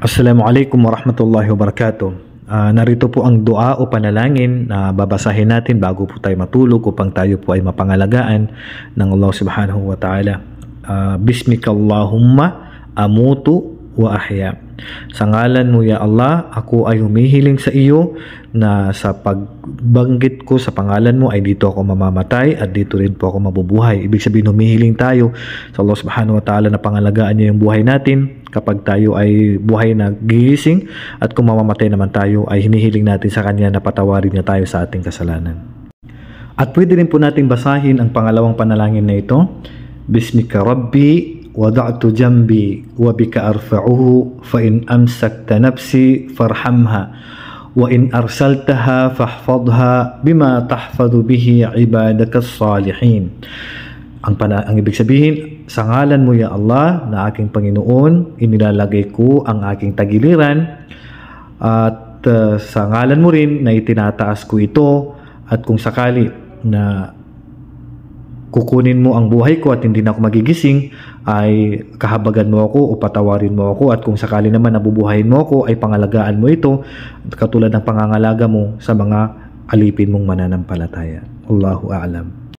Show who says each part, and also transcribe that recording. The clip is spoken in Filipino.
Speaker 1: Assalamualaikum warahmatullahi wabarakatuh. Uh, narito po ang dua o panalangin na babasahin natin bago po tayo matulog upang tayo po ay mapangalagaan ng Allah subhanahu wa ta'ala. Uh, Bismikallahumma amutu wa ahya. Sa ngalan mo ya Allah, ako ay humihiling sa iyo na sa pagbanggit ko sa pangalan mo ay dito ako mamamatay at dito rin po ako mabubuhay. Ibig sabihin humihiling tayo sa Allah subhanahu wa ta'ala na pangalagaan niya yung buhay natin kapag tayo ay buhay na gising at kung mamamatay naman tayo ay hinihiling natin sa Kanya na patawarin niya tayo sa ating kasalanan. At pwede rin po natin basahin ang pangalawang panalangin na ito, Bismika Rabbi وضعت جنبي وبك أرفعه فإن أمسكت نفسي فارحمها وإن أرسلتها فاحفظها بما تحفظ به عبادك الصالحين ang, pana, ang ibig sabihin sa ngalan mo, Ya Allah, na aking Panginoon, inilalagay ko ang aking tagiliran at uh, sa ngalan mo rin na itinataas ko ito at kung sakali na kukunin mo ang buhay ko at hindi na ako magigising ay kahabagan mo ako o patawarin mo ako at kung sakali naman nabubuhayin mo ako ay pangalagaan mo ito katulad ng pangangalaga mo sa mga alipin mong mananampalataya. Allahu a'lam.